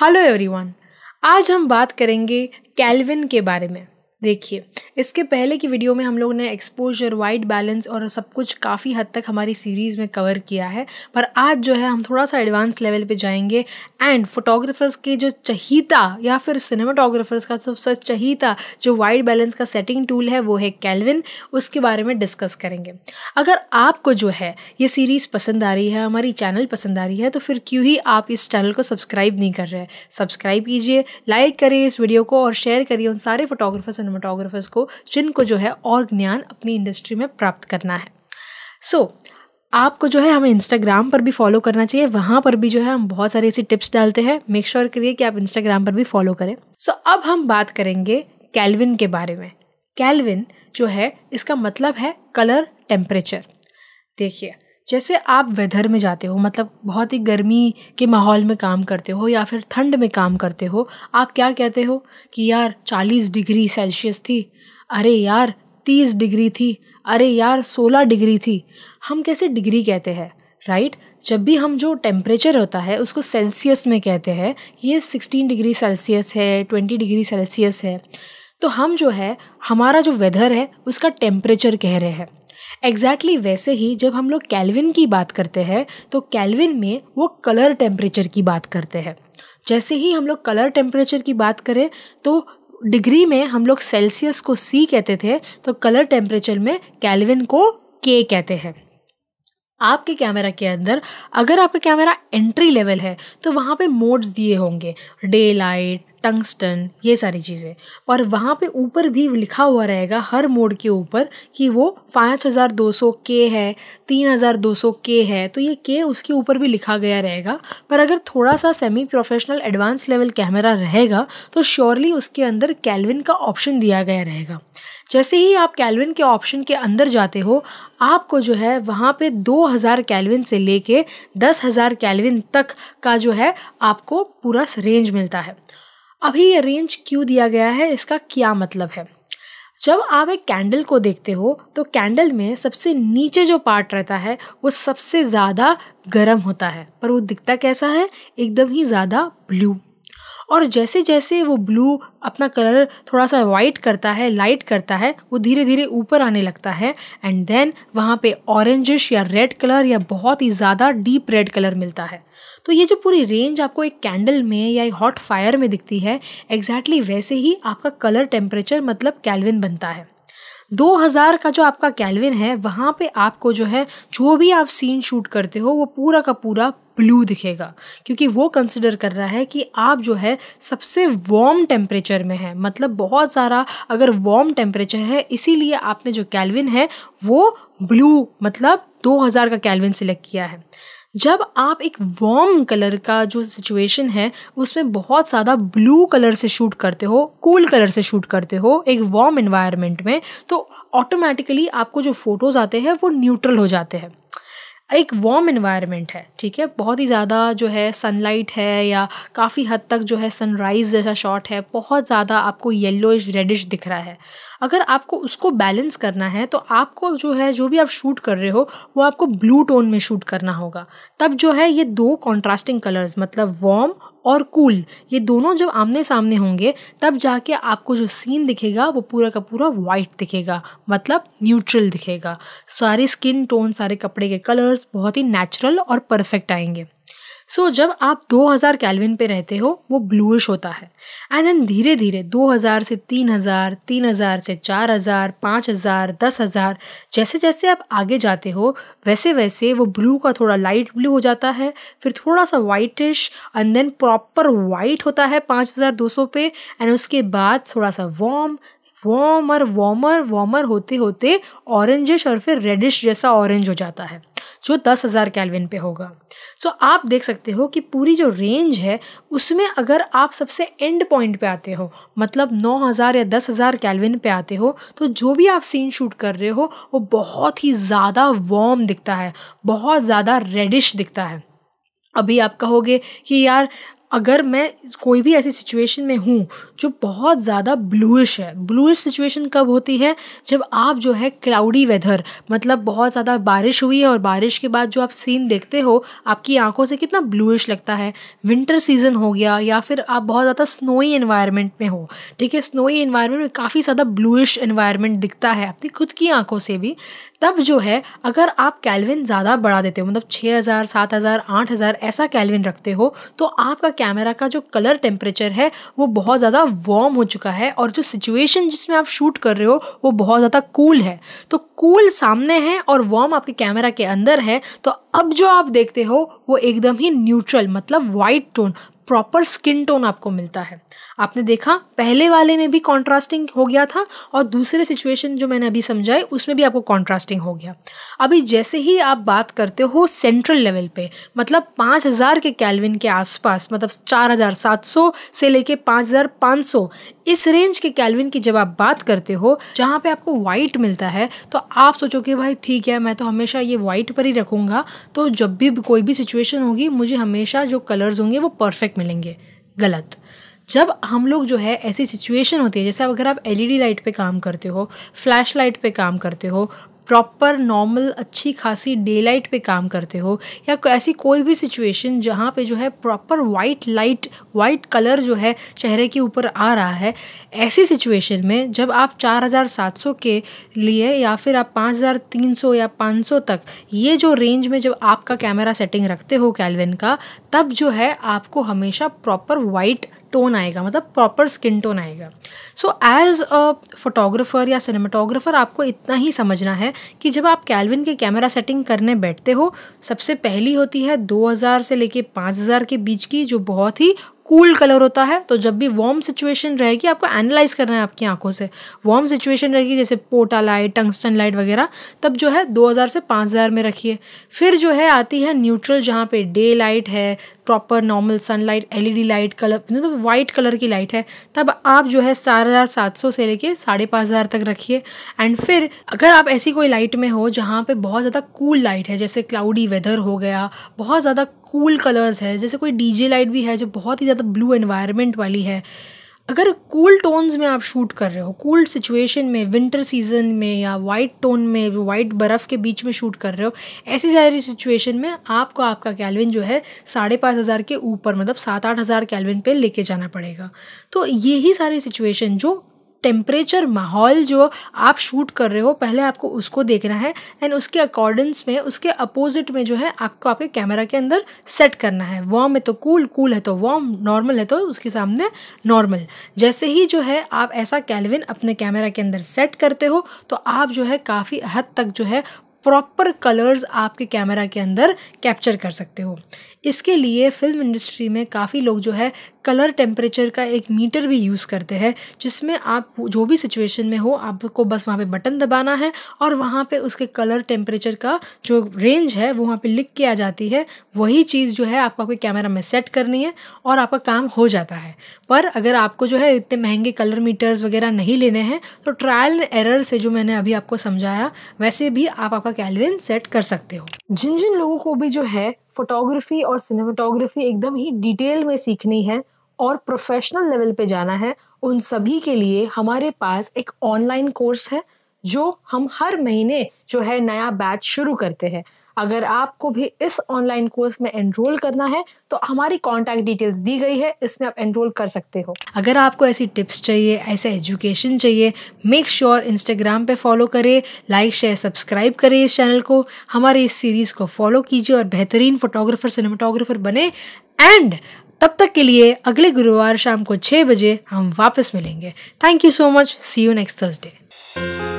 hello everyone आज हम बात करेंगे कैलविन के बारे में देखिए इसके पहले की वीडियो में हम लोग ने एक्सपोजर वाइट बैलेंस और सब कुछ काफ़ी हद तक हमारी सीरीज़ में कवर किया है पर आज जो है हम थोड़ा सा एडवांस लेवल पे जाएंगे एंड फोटोग्राफर्स के जो चहीता या फिर सिनेमाटोग्राफर्स का सबसे अच्छा चहीता जो वाइट बैलेंस का सेटिंग टूल है वो है कैलविन उसके बारे में डिस्कस करेंगे अगर आपको जो है ये सीरीज़ पसंद आ रही है हमारी चैनल पसंद आ रही है तो फिर क्यों ही आप इस चैनल को सब्सक्राइब नहीं कर रहे सब्सक्राइब कीजिए लाइक करिए इस वीडियो को और शेयर करिए उन सारे फोटोग्राफर्स सिनेमाटोग्राफर्स को जिनको जो है और ज्ञान अपनी इंडस्ट्री में प्राप्त करना है सो so, आपको जो है हमें इंस्टाग्राम पर भी फॉलो करना चाहिए वहाँ पर भी जो है हम बहुत सारी ऐसी टिप्स डालते हैं मेक श्योर करिए कि आप इंस्टाग्राम पर भी फॉलो करें सो so, अब हम बात करेंगे कैलविन के बारे में कैलविन जो है इसका मतलब है कलर टेम्परेचर देखिए जैसे आप वेदर में जाते हो मतलब बहुत ही गर्मी के माहौल में काम करते हो या फिर ठंड में काम करते हो आप क्या कहते हो कि यार चालीस डिग्री सेल्सियस थी अरे यार तीस डिग्री थी अरे यार सोलह डिग्री थी हम कैसे डिग्री कहते हैं राइट जब भी हम जो टेम्परेचर होता है उसको सेल्सियस में कहते हैं ये सिक्सटीन डिग्री सेल्सियस है ट्वेंटी डिग्री सेल्सियस है तो हम जो है हमारा जो वेदर है उसका टेम्परेचर कह रहे हैं एग्जैक्टली exactly वैसे ही जब हम लोग कैलविन की बात करते हैं तो कैलविन में वो कलर टेम्परेचर की बात करते हैं जैसे ही हम लोग कलर टेम्परेचर की बात करें तो डिग्री में हम लोग सेल्सियस को सी कहते थे तो कलर टेम्परेचर में कैलविन को के कहते हैं आपके कैमरा के अंदर अगर आपका कैमरा एंट्री लेवल है तो वहाँ पे मोड्स दिए होंगे डे लाइट टंगस्टन ये सारी चीज़ें और वहाँ पे ऊपर भी लिखा हुआ रहेगा हर मोड के ऊपर कि वो पाँच हज़ार दो सौ के है तीन हज़ार दो सौ के है तो ये के उसके ऊपर भी लिखा गया रहेगा पर अगर थोड़ा सा semi professional advance level camera रहेगा तो श्योरली उसके अंदर कैलविन का ऑप्शन दिया गया रहेगा जैसे ही आप कैलविन के ऑप्शन के अंदर जाते हो आपको जो है वहाँ पे 2000 कैलविन से लेके 10000 कैलविन तक का जो है आपको पूरा रेंज मिलता है अभी ये रेंज क्यों दिया गया है इसका क्या मतलब है जब आप एक कैंडल को देखते हो तो कैंडल में सबसे नीचे जो पार्ट रहता है वो सबसे ज़्यादा गर्म होता है पर वो दिखता कैसा है एकदम ही ज़्यादा ब्लू और जैसे जैसे वो ब्लू अपना कलर थोड़ा सा वाइट करता है लाइट करता है वो धीरे धीरे ऊपर आने लगता है एंड देन वहाँ पे ऑरेंजिश या रेड कलर या बहुत ही ज़्यादा डीप रेड कलर मिलता है तो ये जो पूरी रेंज आपको एक कैंडल में या एक हॉट फायर में दिखती है एग्जैक्टली exactly वैसे ही आपका कलर टेम्परेचर मतलब कैलविन बनता है 2000 का जो आपका कैलविन है वहाँ पे आपको जो है जो भी आप सीन शूट करते हो वो पूरा का पूरा ब्लू दिखेगा क्योंकि वो कंसिडर कर रहा है कि आप जो है सबसे वार्म टेम्परेचर में है मतलब बहुत सारा अगर वार्म टेम्परेचर है इसीलिए आपने जो कैलविन है वो ब्लू मतलब 2000 का कैलविन सिलेक्ट किया है जब आप एक वार्म कलर का जो सिचुएशन है उसमें बहुत ज़्यादा ब्लू कलर से शूट करते हो कूल कलर से शूट करते हो एक वार्म इन्वायरमेंट में तो ऑटोमेटिकली आपको जो फ़ोटोज़ आते हैं वो न्यूट्रल हो जाते हैं एक वार्म इन्वायरमेंट है ठीक है बहुत ही ज़्यादा जो है सनलाइट है या काफ़ी हद तक जो है सनराइज़ जैसा शॉट है बहुत ज़्यादा आपको येलोइश रेडिश दिख रहा है अगर आपको उसको बैलेंस करना है तो आपको जो है जो भी आप शूट कर रहे हो वो आपको ब्लू टोन में शूट करना होगा तब जो है ये दो कॉन्ट्रास्टिंग कलर्स मतलब वार्म और कूल ये दोनों जब आमने सामने होंगे तब जाके आपको जो सीन दिखेगा वो पूरा का पूरा वाइट दिखेगा मतलब न्यूट्रल दिखेगा सारे स्किन टोन सारे कपड़े के कलर्स बहुत ही नेचुरल और परफेक्ट आएंगे सो so, जब आप 2000 कैलविन पे रहते हो वो ब्लूइश होता है एंड देन धीरे धीरे 2000 से 3000, 3000 से 4000, 5000, 10000 जैसे जैसे आप आगे जाते हो वैसे वैसे वो ब्लू का थोड़ा लाइट ब्लू हो जाता है फिर थोड़ा सा whitish and then proper white होता है 5200 पे एंड उसके बाद थोड़ा सा वॉम वॉमर और वॉमर होते होते ऑरेंजिश और फिर रेडिश जैसा ऑरेंज हो जाता है जो दस हज़ार कैलविन पे होगा सो so, आप देख सकते हो कि पूरी जो रेंज है उसमें अगर आप सबसे एंड पॉइंट पे आते हो मतलब नौ हज़ार या दस हज़ार कैलविन पे आते हो तो जो भी आप सीन शूट कर रहे हो वो बहुत ही ज़्यादा वॉर्म दिखता है बहुत ज़्यादा रेडिश दिखता है अभी आप कहोगे कि यार अगर मैं कोई भी ऐसी सिचुएशन में हूँ जो बहुत ज़्यादा ब्लूइश है ब्लूइश सिचुएशन कब होती है जब आप जो है क्लाउडी वेदर मतलब बहुत ज़्यादा बारिश हुई है और बारिश के बाद जो आप सीन देखते हो आपकी आंखों से कितना ब्लूइश लगता है विंटर सीजन हो गया या फिर आप बहुत ज़्यादा स्नोई इन्वायरमेंट में हो ठीक है स्नोई इन्वायरमेंट में काफ़ी ज़्यादा ब्लूइश इन्वायरमेंट दिखता है अपनी खुद की आंखों से भी तब जो है अगर आप कैलविन ज़्यादा बढ़ा देते हो मतलब छः हज़ार सात हज़ार आठ हज़ार ऐसा कैलविन रखते हो तो आपका कैमरा का जो कलर टेम्परेचर है वो बहुत ज़्यादा वार्म हो चुका है और जो सिचुएशन जिसमें आप शूट कर रहे हो वो बहुत ज़्यादा कूल है तो कूल सामने है और वार्म आपके कैमरा के अंदर है तो अब जो आप देखते हो वो एकदम ही न्यूट्रल मतलब white tone proper skin tone आपको मिलता है आपने देखा पहले वाले में भी कॉन्ट्रास्टिंग हो गया था और दूसरे सिचुएशन जो मैंने अभी समझाई उसमें भी आपको कॉन्ट्रास्टिंग हो गया अभी जैसे ही आप बात करते हो सेंट्रल लेवल पे मतलब 5000 के कैलविन के आसपास मतलब 4700 से लेके 5500 इस रेंज के कैलविन की जब आप बात करते हो जहाँ पे आपको वाइट मिलता है तो आप सोचोगे भाई ठीक है मैं तो हमेशा ये वाइट पर ही रखूँगा तो जब भी कोई भी सिचुएशन होगी मुझे हमेशा जो कलर्स होंगे वो परफेक्ट इफेक्ट मिलेंगे गलत जब हम लोग जो है ऐसी सिचुएशन होती है जैसे अगर आप एलईडी लाइट e पे काम करते हो फ्लैश लाइट पे काम करते हो प्रॉपर नॉर्मल अच्छी खासी डे लाइट पर काम करते हो या ऐसी कोई भी सिचुएशन जहाँ पे जो है proper white light white colour जो है चेहरे के ऊपर आ रहा है ऐसी सिचुएशन में जब आप 4,700 के लिए या फिर आप 5,300 या 500 तक ये जो रेंज में जब आपका कैमरा सेटिंग रखते हो कैलविन का तब जो है आपको हमेशा प्रॉपर वाइट टोन आएगा मतलब प्रॉपर स्किन टोन आएगा सो एज अ फोटोग्राफर या सिनेमाटोग्राफर आपको इतना ही समझना है कि जब आप कैलविन की कैमरा सेटिंग करने बैठते हो सबसे पहली होती है 2000 से लेके 5000 के बीच की जो बहुत ही कूल cool कलर होता है तो जब भी वार्म सिचुएशन रहेगी आपको एनालाइज करना है आपकी आंखों से वार्म सिचुएशन रहेगी जैसे पोटा लाइट टंगस्टन लाइट वगैरह तब जो है 2000 से 5000 में रखिए फिर जो है आती है न्यूट्रल जहाँ पे डे लाइट है proper normal sunlight LED light colour तो वाइट कलर की लाइट है तब आप जो है चार हज़ार सात सौ से लेके साढ़े पाँच हज़ार तक रखिए एंड फिर अगर आप ऐसी कोई लाइट में हो जहाँ पर बहुत ज़्यादा कूल लाइट है जैसे क्लाउडी वेदर हो गया बहुत ज़्यादा कूल कलर्स है जैसे कोई डीजे लाइट भी है जो बहुत ही ज़्यादा ब्लू एनवायरनमेंट वाली है अगर कूल cool टोन्स में आप शूट कर रहे हो कूल cool सिचुएशन में विंटर सीजन में या वाइट टोन में वाइट बर्फ़ के बीच में शूट कर रहे हो ऐसी सारी सिचुएशन में आपको आपका कैलविन जो है साढ़े पाँच हज़ार के ऊपर मतलब सात आठ हज़ार कैलविन पे लेके जाना पड़ेगा तो यही सारी सिचुएशन जो टेम्परेचर माहौल जो आप शूट कर रहे हो पहले आपको उसको देखना है एंड उसके अकॉर्डिंग्स में उसके अपोजिट में जो है आपको आपके कैमरा के अंदर सेट करना है वार्म है तो कूल cool, कूल cool है तो वार्म नॉर्मल है तो उसके सामने नॉर्मल जैसे ही जो है आप ऐसा कैलविन अपने कैमरा के अंदर सेट करते हो तो आप जो है काफ़ी हद तक जो है प्रॉपर कलर्स आपके कैमरा के अंदर कैप्चर कर सकते हो इसके लिए फ़िल्म इंडस्ट्री में काफ़ी लोग जो है कलर टेम्परेचर का एक मीटर भी यूज़ करते हैं जिसमें आप जो भी सिचुएशन में हो आपको बस वहाँ पे बटन दबाना है और वहाँ पे उसके कलर टेम्परेचर का जो रेंज है वो वहाँ पे लिख के आ जाती है वही चीज़ जो है आपको आपके कैमरा में सेट करनी है और आपका काम हो जाता है पर अगर आपको जो है इतने महंगे कलर मीटर्स वगैरह नहीं लेने हैं तो ट्रायल एरर से जो मैंने अभी आपको समझाया वैसे भी आप आपका का कैलविन सेट कर सकते हो जिन जिन लोगों को भी जो है फोटोग्राफी और सिनेमाटोग्राफी एकदम ही डिटेल में सीखनी है और प्रोफेशनल लेवल पे जाना है उन सभी के लिए हमारे पास एक ऑनलाइन कोर्स है जो हम हर महीने जो है नया बैच शुरू करते हैं अगर आपको भी इस ऑनलाइन कोर्स में एनरोल करना है तो हमारी कॉन्टैक्ट डिटेल्स दी गई है इसमें आप एनरोल कर सकते हो अगर आपको ऐसी टिप्स चाहिए ऐसे एजुकेशन चाहिए मेक श्योर इंस्टाग्राम पे फॉलो करें लाइक शेयर सब्सक्राइब करें इस चैनल को हमारे इस सीरीज़ को फॉलो कीजिए और बेहतरीन फोटोग्राफर सिनेमाटोग्राफर बने एंड तब तक के लिए अगले गुरुवार शाम को छः बजे हम वापस मिलेंगे thank you so much see you next Thursday